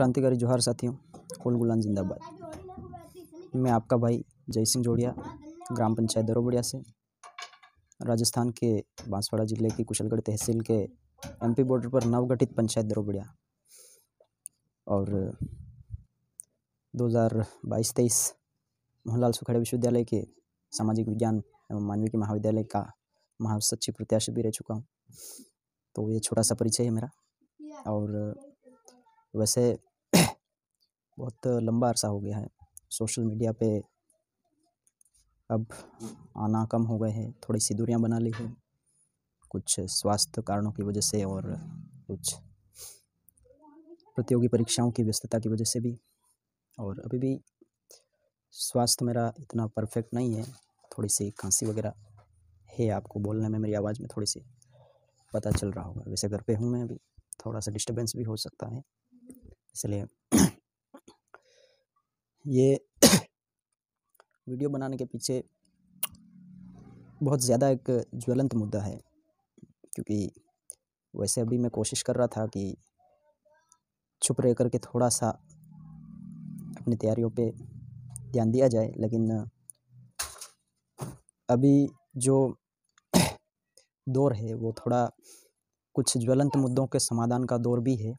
क्रांतिकारी जोहार साथियों कुल गुलान जिंदाबाद मैं आपका भाई जय सिंह जोड़िया ग्राम पंचायत दरोबड़िया से राजस्थान के बांसवाड़ा जिले की कुशलगढ़ तहसील के एमपी बॉर्डर पर नवगठित पंचायत दरोबड़िया और 2022-23 मोहनलाल सुखाड़े विश्वविद्यालय के सामाजिक विज्ञान एवं मानवीय महाविद्यालय का महासचिव प्रत्याशी भी रह चुका हूँ तो ये छोटा सा परिचय है मेरा और वैसे बहुत लंबा अरसा हो गया है सोशल मीडिया पे अब आना कम हो गए है थोड़ी सी दूरियां बना ली है कुछ स्वास्थ्य कारणों की वजह से और कुछ प्रतियोगी परीक्षाओं की व्यस्तता की वजह से भी और अभी भी स्वास्थ्य मेरा इतना परफेक्ट नहीं है थोड़ी सी खांसी वगैरह है आपको बोलने में मेरी आवाज़ में थोड़ी सी पता चल रहा होगा वैसे घर पे हूँ मैं अभी थोड़ा सा डिस्टर्बेंस भी हो सकता है इसलिए ये वीडियो बनाने के पीछे बहुत ज़्यादा एक ज्वलंत मुद्दा है क्योंकि वैसे अभी मैं कोशिश कर रहा था कि छुप रह करके थोड़ा सा अपनी तैयारियों पे ध्यान दिया जाए लेकिन अभी जो दौर है वो थोड़ा कुछ ज्वलंत मुद्दों के समाधान का दौर भी है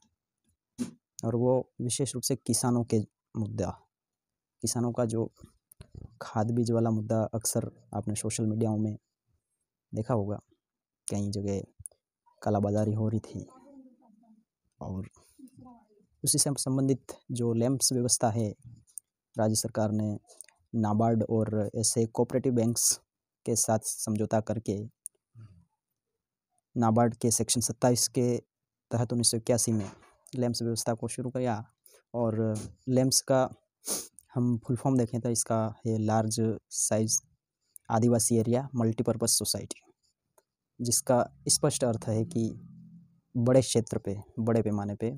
और वो विशेष रूप से किसानों के मुद्दा किसानों का जो खाद बीज वाला मुद्दा अक्सर आपने सोशल मीडियाओं में देखा होगा कई जगह कालाबाजारी हो रही थी और उसी से संबंधित जो लैंप्स व्यवस्था है राज्य सरकार ने नाबार्ड और ऐसे कोऑपरेटिव बैंक्स के साथ समझौता करके नाबार्ड के सेक्शन सत्ताईस के तहत उन्नीस में लैंप्स व्यवस्था को शुरू किया और लैंप्स का हम फुल फॉर्म देखें तो इसका है लार्ज साइज आदिवासी एरिया मल्टीपर्पज़ सोसाइटी जिसका स्पष्ट अर्थ है कि बड़े क्षेत्र पे बड़े पैमाने पे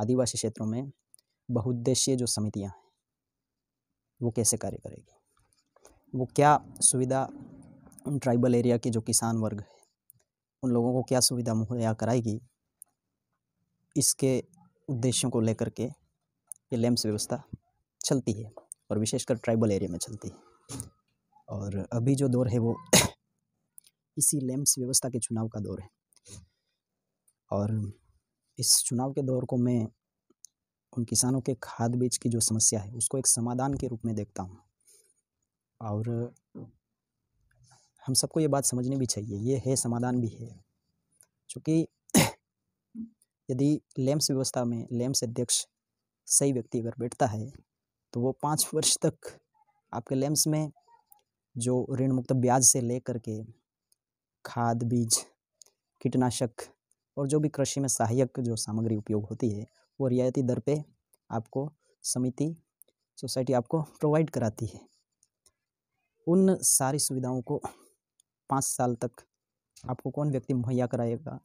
आदिवासी क्षेत्रों में बहुउद्देशीय जो समितियां हैं वो कैसे कार्य करेगी वो क्या सुविधा उन ट्राइबल एरिया के जो किसान वर्ग है उन लोगों को क्या सुविधा मुहैया कराएगी इसके उद्देश्यों को लेकर के ये लैम्स व्यवस्था चलती है और विशेषकर ट्राइबल एरिया में चलती है और अभी जो दौर है वो इसी लैम्प्स व्यवस्था के चुनाव का दौर है और इस चुनाव के दौर को मैं उन किसानों के खाद बीज की जो समस्या है उसको एक समाधान के रूप में देखता हूँ और हम सबको ये बात समझनी भी चाहिए ये है समाधान भी है क्योंकि यदि लेम्स व्यवस्था में लैम्प्स अध्यक्ष सही व्यक्ति अगर बैठता है तो वो पाँच वर्ष तक आपके लेम्स में जो ऋण मुक्त ब्याज से ले करके खाद बीज कीटनाशक और जो भी कृषि में सहायक जो सामग्री उपयोग होती है वो रियायती दर पे आपको समिति सोसाइटी आपको प्रोवाइड कराती है उन सारी सुविधाओं को पाँच साल तक आपको कौन व्यक्ति मुहैया कराएगा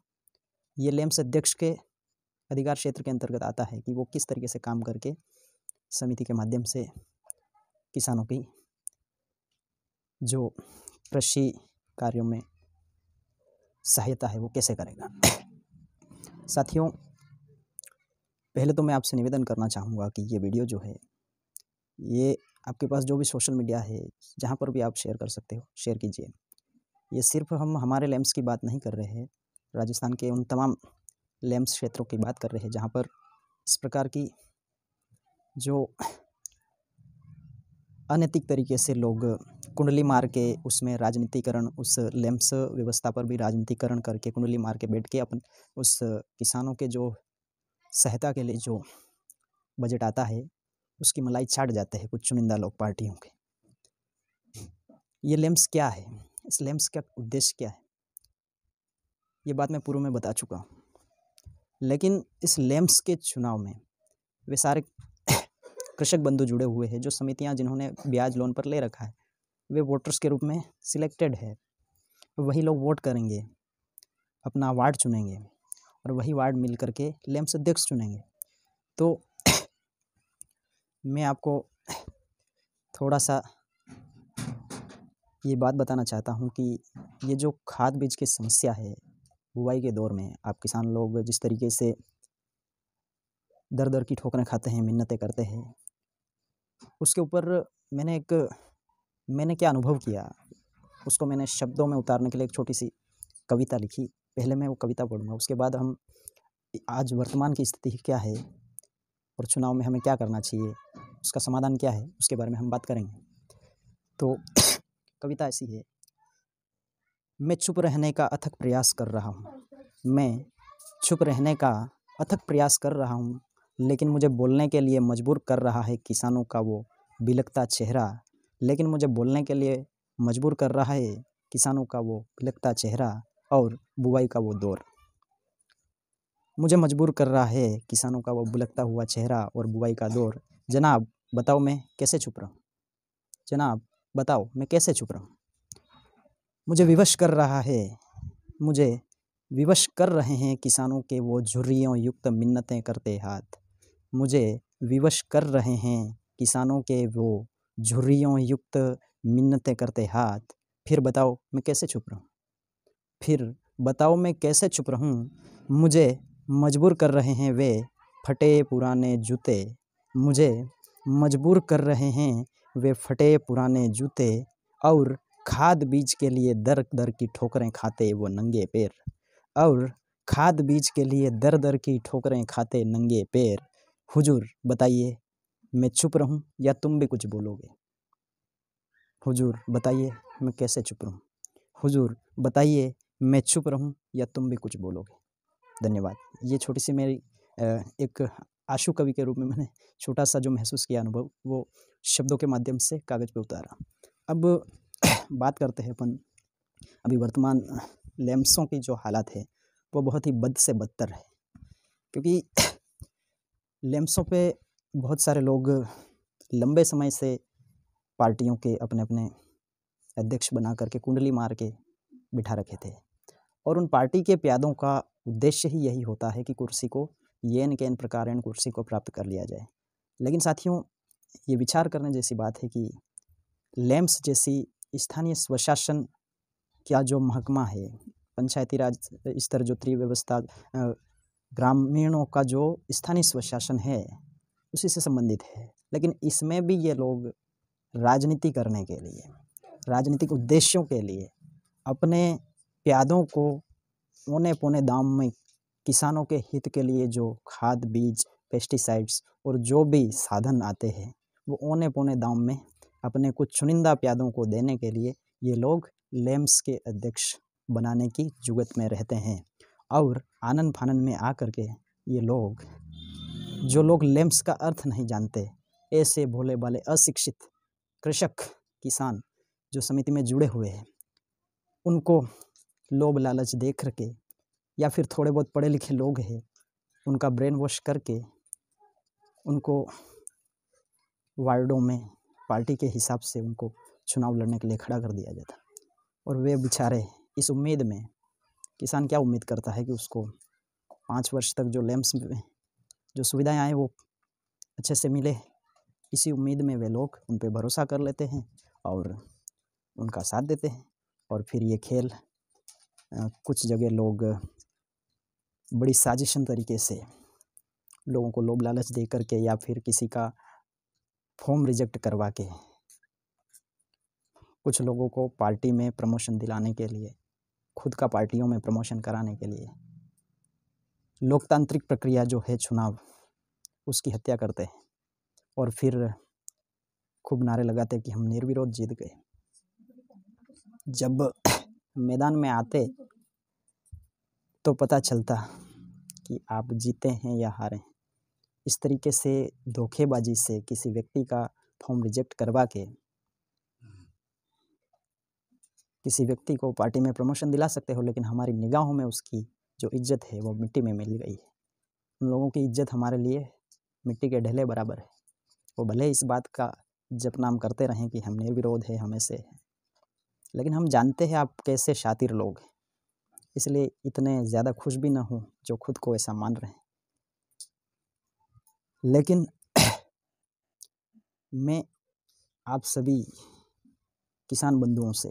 ये लेम्स अध्यक्ष के अधिकार क्षेत्र के अंतर्गत आता है कि वो किस तरीके से काम करके समिति के माध्यम से किसानों की जो कृषि कार्यों में सहायता है वो कैसे करेगा साथियों पहले तो मैं आपसे निवेदन करना चाहूँगा कि ये वीडियो जो है ये आपके पास जो भी सोशल मीडिया है जहाँ पर भी आप शेयर कर सकते हो शेयर कीजिए ये सिर्फ हम हमारे लैम्प्स की बात नहीं कर रहे हैं राजस्थान के उन तमाम लैम्प्स क्षेत्रों की बात कर रहे हैं जहाँ पर इस प्रकार की जो अनैतिक तरीके से लोग कुंडली मार के उसमें राजनीतिकरण उस लेम्स व्यवस्था पर भी राजनीतिकरण करके कुंडली मार के बैठ के अपन उस किसानों के जो सहायता के लिए जो बजट आता है उसकी मलाई छाट जाते हैं कुछ चुनिंदा लोग पार्टियों के ये लेम्स क्या है इस लेम्स का उद्देश्य क्या है ये बात मैं पूर्व में बता चुका हूँ लेकिन इस लेम्स के चुनाव में वे सारे कृषक बंधु जुड़े हुए हैं जो समितियाँ जिन्होंने ब्याज लोन पर ले रखा है वे वोटर्स के रूप में सिलेक्टेड है वही लोग वोट करेंगे अपना वार्ड चुनेंगे और वही वार्ड मिल करके लेम्स अध्यक्ष चुनेंगे तो मैं आपको थोड़ा सा ये बात बताना चाहता हूँ कि ये जो खाद बीज की समस्या है बुआई के दौर में आप किसान लोग जिस तरीके से दर दर की ठोकरें खाते हैं मिन्नतें करते हैं उसके ऊपर मैंने एक मैंने क्या अनुभव किया उसको मैंने शब्दों में उतारने के लिए एक छोटी सी कविता लिखी पहले मैं वो कविता पढ़ूँगा उसके बाद हम आज वर्तमान की स्थिति क्या है और चुनाव में हमें क्या करना चाहिए उसका समाधान क्या है उसके बारे में हम बात करेंगे तो कविता ऐसी है मैं चुप रहने का अथक प्रयास कर रहा हूँ मैं चुप रहने का अथक प्रयास कर रहा हूँ लेकिन मुझे बोलने के लिए मजबूर कर रहा है किसानों का वो बिलखता चेहरा लेकिन मुझे बोलने के लिए मजबूर कर रहा है किसानों का वो बिलखता चेहरा और बुआई का वो दौर मुझे मजबूर कर रहा है किसानों का वो बुलकता हुआ चेहरा और बुआई का दौर जनाब बताओ मैं कैसे छुप रहा हूँ जनाब बताओ मैं कैसे छुप रहा हूँ मुझे विवश कर रहा है मुझे विवश कर रहे हैं किसानों के वो झुर्रियों युक्त मिन्नतें करते हाथ मुझे विवश कर रहे हैं किसानों के वो झुर्रियों युक्त मिन्नतें करते हाथ फिर बताओ मैं कैसे छुप रहूँ फिर बताओ मैं कैसे छुप रहूँ मुझे मजबूर कर रहे हैं वे फटे पुराने जूते मुझे मजबूर कर रहे हैं वे फटे पुराने जूते और खाद बीज के लिए दर दर की ठोकरें खाते वो नंगे पैर और खाद बीज के लिए दर दर की ठोकरें खाते नंगे पैर हुजूर बताइए मैं चुप रहूं या तुम भी कुछ बोलोगे हुजूर बताइए मैं कैसे चुप रहूं हुजूर बताइए मैं चुप रहूं या तुम भी कुछ बोलोगे धन्यवाद ये छोटी सी मेरी एक आशु कवि के रूप में मैंने छोटा सा जो महसूस किया अनुभव वो शब्दों के माध्यम से कागज़ पे उतारा अब बात करते हैं अपन अभी वर्तमान लैम्सों की जो हालात है वो बहुत ही बद से बदतर है क्योंकि लेम्सों पे बहुत सारे लोग लंबे समय से पार्टियों के अपने अपने अध्यक्ष बना करके कुंडली मार के बिठा रखे थे और उन पार्टी के प्यादों का उद्देश्य ही यही होता है कि कुर्सी को येन प्रकार प्रकारेण कुर्सी को प्राप्त कर लिया जाए लेकिन साथियों ये विचार करने जैसी बात है कि लैम्प्स जैसी स्थानीय स्वशासन क्या जो महकमा है पंचायती राज स्तर जो त्रिव्यवस्था ग्रामीणों का जो स्थानीय स्वशासन है उसी से संबंधित है लेकिन इसमें भी ये लोग राजनीति करने के लिए राजनीतिक उद्देश्यों के लिए अपने प्यादों को औने पौने दाम में किसानों के हित के लिए जो खाद बीज पेस्टिसाइड्स और जो भी साधन आते हैं वो ओने पौने दाम में अपने कुछ चुनिंदा प्यादों को देने के लिए ये लोग लेम्स के अध्यक्ष बनाने की जुगत में रहते हैं और आनन फानन में आ कर के ये लोग जो लोग लेम्स का अर्थ नहीं जानते ऐसे भोले भाले अशिक्षित कृषक किसान जो समिति में जुड़े हुए हैं उनको लोभ लालच देख के या फिर थोड़े बहुत पढ़े लिखे लोग हैं उनका ब्रेन वॉश करके उनको वार्डों में पार्टी के हिसाब से उनको चुनाव लड़ने के लिए खड़ा कर दिया जाता और वे बेचारे इस उम्मीद में किसान क्या उम्मीद करता है कि उसको पाँच वर्ष तक जो लैम्प्स में जो सुविधाएं आए वो अच्छे से मिले इसी उम्मीद में वे लोग उन पर भरोसा कर लेते हैं और उनका साथ देते हैं और फिर ये खेल कुछ जगह लोग बड़ी साजिशन तरीके से लोगों को लोभ लालच दे करके या फिर किसी का फॉर्म रिजेक्ट करवा के कुछ लोगों को पार्टी में प्रमोशन दिलाने के लिए खुद का पार्टियों में प्रमोशन कराने के लिए लोकतांत्रिक प्रक्रिया जो है चुनाव उसकी हत्या करते हैं और फिर खूब नारे लगाते कि हम निर्विरोध जीत गए जब मैदान में आते तो पता चलता कि आप जीते हैं या हारे हैं इस तरीके से धोखेबाजी से किसी व्यक्ति का फॉर्म रिजेक्ट करवा के किसी व्यक्ति को पार्टी में प्रमोशन दिला सकते हो लेकिन हमारी निगाहों में उसकी जो इज्जत है वो मिट्टी में मिल गई है उन लोगों की इज्जत हमारे लिए मिट्टी के ढले बराबर है वो भले इस बात का जप नाम करते रहें कि हम निर्विरोध है हमें से है लेकिन हम जानते हैं आप कैसे शातिर लोग हैं इसलिए इतने ज़्यादा खुश भी ना हों जो खुद को ऐसा मान रहे हैं लेकिन मैं आप सभी किसान बंधुओं से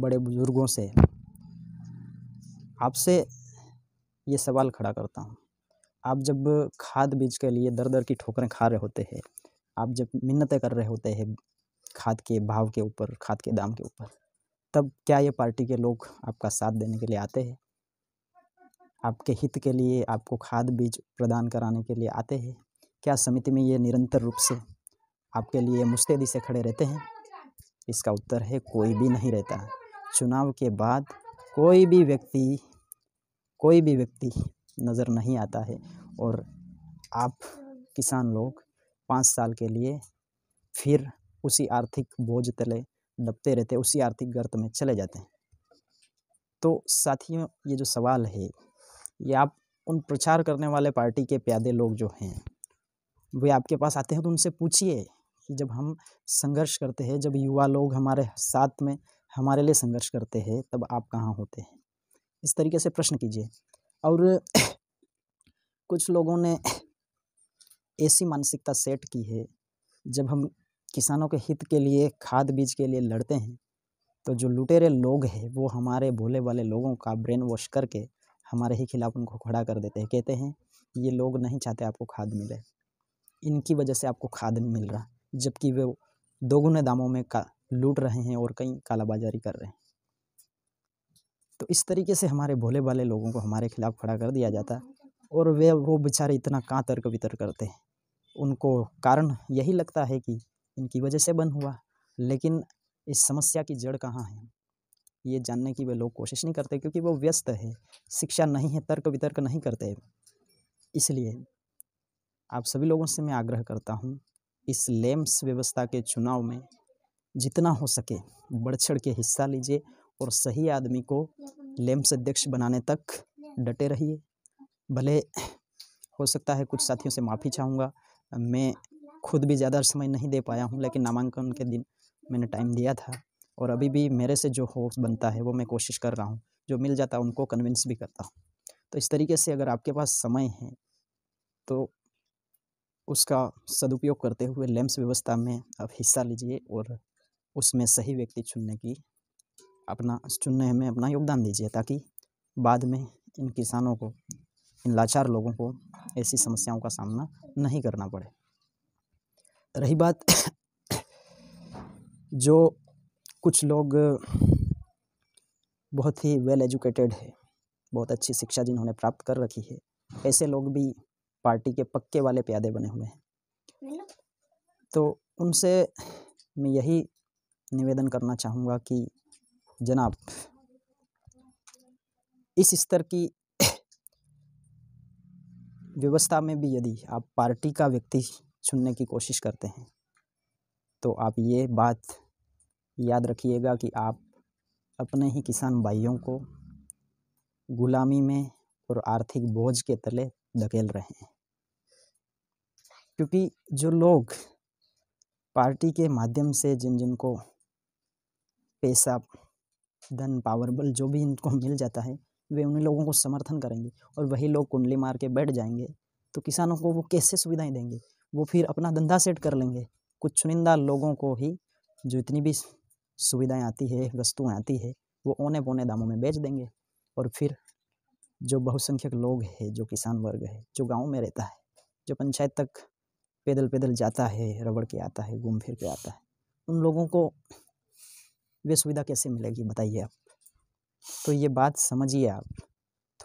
बड़े बुज़ुर्गों से आपसे ये सवाल खड़ा करता हूँ आप जब खाद बीज के लिए दर दर की ठोकरें खा रहे होते हैं आप जब मिन्नतें कर रहे होते हैं खाद के भाव के ऊपर खाद के दाम के ऊपर तब क्या ये पार्टी के लोग आपका साथ देने के लिए आते हैं आपके हित के लिए आपको खाद बीज प्रदान कराने के लिए आते हैं क्या समिति में ये निरंतर रूप से आपके लिए मुस्तैदी से खड़े रहते हैं इसका उत्तर है कोई भी नहीं रहता चुनाव के बाद कोई भी व्यक्ति कोई भी व्यक्ति नज़र नहीं आता है और आप किसान लोग पाँच साल के लिए फिर उसी आर्थिक बोझ तले दबते रहते उसी आर्थिक गर्त में चले जाते हैं तो साथियों ये जो सवाल है ये आप उन प्रचार करने वाले पार्टी के प्यादे लोग जो हैं वे आपके पास आते हैं तो उनसे पूछिए कि जब हम संघर्ष करते हैं जब युवा लोग हमारे साथ में हमारे लिए संघर्ष करते हैं तब आप कहाँ होते हैं इस तरीके से प्रश्न कीजिए और कुछ लोगों ने ऐसी मानसिकता सेट की है जब हम किसानों के हित के लिए खाद बीज के लिए लड़ते हैं तो जो लुटेरे लोग हैं वो हमारे भोले वाले लोगों का ब्रेन वॉश करके हमारे ही खिलाफ उनको खड़ा कर देते हैं कहते हैं ये लोग नहीं चाहते आपको खाद मिले इनकी वजह से आपको खाद नहीं मिल रहा जबकि वे दोगुने दामों में का लूट रहे हैं और कई कालाबाजारी कर रहे हैं तो इस तरीके से हमारे भोले भाले लोगों को हमारे खिलाफ़ खड़ा कर दिया जाता है और वे वो बेचारे इतना कहाँ तर्क वितर करते हैं उनको कारण यही लगता है कि इनकी वजह से बंद हुआ लेकिन इस समस्या की जड़ कहाँ है ये जानने की वे लोग कोशिश नहीं करते क्योंकि वो व्यस्त है शिक्षा नहीं है तर्क वितर्क नहीं करते इसलिए आप सभी लोगों से मैं आग्रह करता हूँ इस लेम्स व्यवस्था के चुनाव में जितना हो सके बढ़ चढ़ के हिस्सा लीजिए और सही आदमी को लेम्स अध्यक्ष बनाने तक डटे रहिए भले हो सकता है कुछ साथियों से माफ़ी चाहूँगा मैं खुद भी ज़्यादा समय नहीं दे पाया हूँ लेकिन नामांकन के दिन मैंने टाइम दिया था और अभी भी मेरे से जो हो बनता है वो मैं कोशिश कर रहा हूँ जो मिल जाता है उनको कन्विंस भी करता हूँ तो इस तरीके से अगर आपके पास समय है तो उसका सदुपयोग करते हुए लेम्स व्यवस्था में आप हिस्सा लीजिए और उसमें सही व्यक्ति चुनने की अपना चुनने में अपना योगदान दीजिए ताकि बाद में इन किसानों को इन लाचार लोगों को ऐसी समस्याओं का सामना नहीं करना पड़े रही बात जो कुछ लोग बहुत ही वेल एजुकेटेड है बहुत अच्छी शिक्षा जिन्होंने प्राप्त कर रखी है ऐसे लोग भी पार्टी के पक्के वाले प्यादे बने हुए हैं तो उनसे मैं यही निवेदन करना चाहूँगा कि जनाब इस स्तर की व्यवस्था में भी यदि आप पार्टी का व्यक्ति चुनने की कोशिश करते हैं तो आप ये बात याद रखिएगा कि आप अपने ही किसान भाइयों को गुलामी में और आर्थिक बोझ के तले धकेल रहे हैं क्योंकि जो लोग पार्टी के माध्यम से जिन जिन को पैसा धन पावर बल जो भी इनको मिल जाता है वे उन लोगों को समर्थन करेंगे और वही लोग कुंडली मार के बैठ जाएंगे तो किसानों को वो कैसे सुविधाएं देंगे वो फिर अपना धंधा सेट कर लेंगे कुछ चुनिंदा लोगों को ही जो इतनी भी सुविधाएं आती है वस्तुएं आती है वो औने पौने दामों में बेच देंगे और फिर जो बहुसंख्यक लोग है जो किसान वर्ग है जो गाँव में रहता है जो पंचायत तक पैदल पैदल जाता है रबड़ के आता है घूम फिर के आता है उन लोगों को वे सुविधा कैसे मिलेगी बताइए आप तो ये बात समझिए आप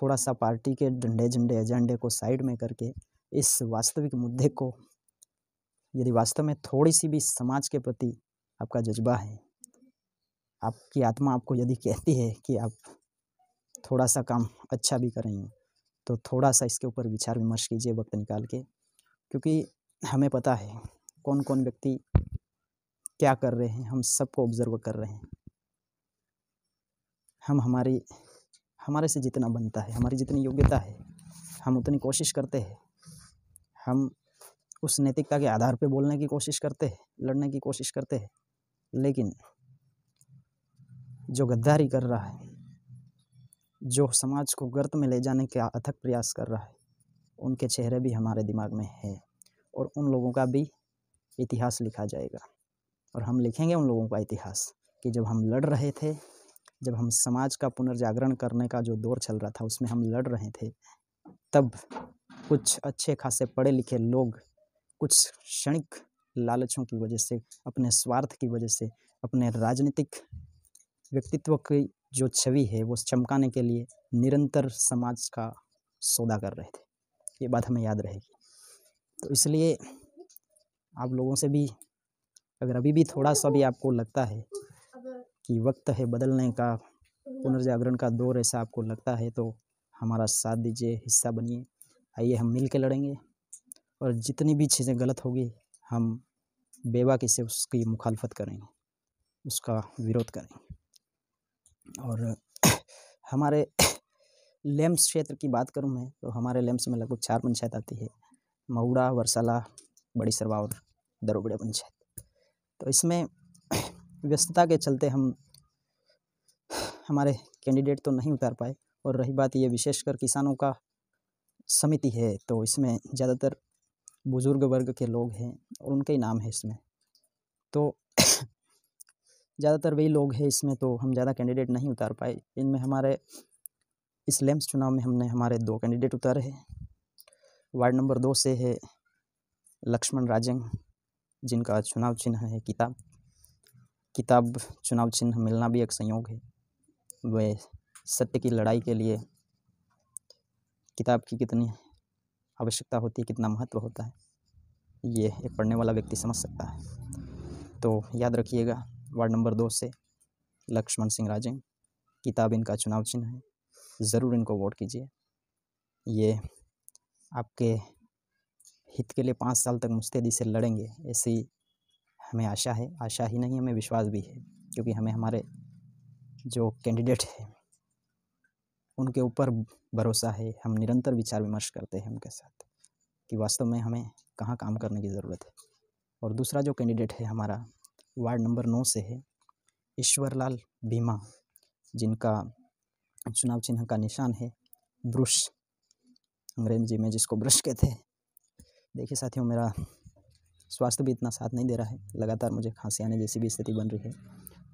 थोड़ा सा पार्टी के डंडे झंडे एजेंडे को साइड में करके इस वास्तविक मुद्दे को यदि वास्तव में थोड़ी सी भी समाज के प्रति आपका जज्बा है आपकी आत्मा आपको यदि कहती है कि आप थोड़ा सा काम अच्छा भी करेंगे तो थोड़ा सा इसके ऊपर विचार विमर्श कीजिए वक्त निकाल के क्योंकि हमें पता है कौन कौन व्यक्ति क्या कर रहे हैं हम सबको ऑब्ज़र्व कर रहे हैं हम हमारी हमारे से जितना बनता है हमारी जितनी योग्यता है हम उतनी कोशिश करते हैं हम उस नैतिकता के आधार पर बोलने की कोशिश करते हैं लड़ने की कोशिश करते हैं लेकिन जो गद्दारी कर रहा है जो समाज को गर्त में ले जाने का अथक प्रयास कर रहा है उनके चेहरे भी हमारे दिमाग में है और उन लोगों का भी इतिहास लिखा जाएगा और हम लिखेंगे उन लोगों का इतिहास कि जब हम लड़ रहे थे जब हम समाज का पुनर्जागरण करने का जो दौर चल रहा था उसमें हम लड़ रहे थे तब कुछ अच्छे खासे पढ़े लिखे लोग कुछ क्षणिक लालचों की वजह से अपने स्वार्थ की वजह से अपने राजनीतिक व्यक्तित्व की जो छवि है वो चमकाने के लिए निरंतर समाज का सौदा कर रहे थे ये बात हमें याद रहेगी तो इसलिए आप लोगों से भी अगर अभी भी थोड़ा सा भी आपको लगता है कि वक्त है बदलने का पुनर्जागरण का दौर ऐसा आपको लगता है तो हमारा साथ दीजिए हिस्सा बनिए आइए हम मिल के लड़ेंगे और जितनी भी चीज़ें गलत होगी हम बेबाकी से उसकी मुखालफत करेंगे उसका विरोध करेंगे और हमारे लेम्स क्षेत्र की बात करूं मैं तो हमारे लेम्स में लगभग चार पंचायत आती है मऊड़ा वरसाला बड़ी सरवा और दरोबड़िया पंचायत तो इसमें व्यस्तता के चलते हम हमारे कैंडिडेट तो नहीं उतार पाए और रही बात ये विशेषकर किसानों का समिति है तो इसमें ज़्यादातर बुज़ुर्ग वर्ग के लोग हैं और उनके ही नाम है इसमें तो ज़्यादातर वही लोग हैं इसमें तो हम ज़्यादा कैंडिडेट नहीं उतार पाए इनमें हमारे इस लेम्स चुनाव में हमने हमारे दो कैंडिडेट उतारे हैं वार्ड नंबर दो से है लक्ष्मण राजेंग जिनका चुनाव चिन्ह है किताब किताब चुनाव चिन्ह मिलना भी एक संयोग है वे सत्य की लड़ाई के लिए किताब की कितनी आवश्यकता होती है कितना महत्व होता है ये एक पढ़ने वाला व्यक्ति समझ सकता है तो याद रखिएगा वार्ड नंबर दो से लक्ष्मण सिंह राजे किताब इनका चुनाव चिन्ह है ज़रूर इनको वोट कीजिए ये आपके हित के लिए पाँच साल तक मुस्तैदी से लड़ेंगे ऐसी हमें आशा है आशा ही नहीं हमें विश्वास भी है क्योंकि हमें हमारे जो कैंडिडेट हैं उनके ऊपर भरोसा है हम निरंतर विचार विमर्श करते हैं उनके साथ कि वास्तव में हमें कहाँ काम करने की ज़रूरत है और दूसरा जो कैंडिडेट है हमारा वार्ड नंबर नौ से है ईश्वरलाल भीमा जिनका चुनाव चिन्ह का निशान है अंग्रेज अंग्रेजी में जिसको ब्रश कहते हैं देखिए साथियों मेरा स्वास्थ्य भी इतना साथ नहीं दे रहा है लगातार मुझे खांसी आने जैसी भी स्थिति बन रही है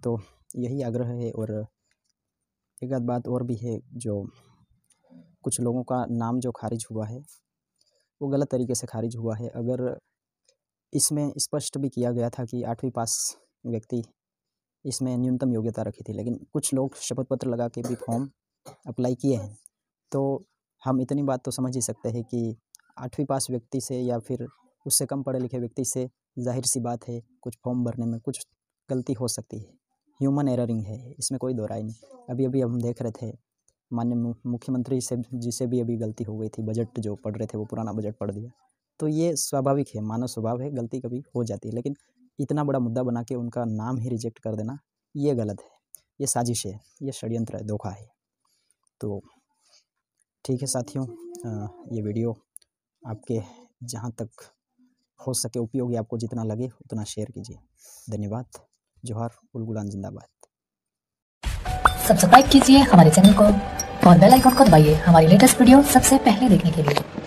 तो यही आग्रह है और एक आध बात और भी है जो कुछ लोगों का नाम जो खारिज हुआ है वो गलत तरीके से खारिज हुआ है अगर इसमें स्पष्ट भी किया गया था कि आठवीं पास व्यक्ति इसमें न्यूनतम योग्यता रखी थी लेकिन कुछ लोग शपथ पत्र लगा के भी फॉर्म अप्लाई किए हैं तो हम इतनी बात तो समझ ही सकते हैं कि आठवीं पास व्यक्ति से या फिर उससे कम पढ़े लिखे व्यक्ति से जाहिर सी बात है कुछ फॉर्म भरने में कुछ गलती हो सकती है ह्यूमन एररिंग है इसमें कोई दो नहीं अभी अभी हम देख रहे थे मान्य मुख्यमंत्री से जिसे भी अभी गलती हो गई थी बजट जो पढ़ रहे थे वो पुराना बजट पढ़ दिया तो ये स्वाभाविक है मानव स्वभाव है गलती कभी हो जाती है लेकिन इतना बड़ा मुद्दा बना के उनका नाम ही रिजेक्ट कर देना ये गलत है ये साजिश है ये षड्यंत्र है धोखा है तो ठीक है साथियों ये वीडियो आपके जहाँ तक हो सके उपयोगी आपको जितना लगे उतना शेयर कीजिए धन्यवाद जोहार गुलान जिंदाबाद सब्सक्राइब कीजिए हमारे चैनल को और बेल आइकन को दबाइए हमारी लेटेस्ट वीडियो सबसे पहले देखने के लिए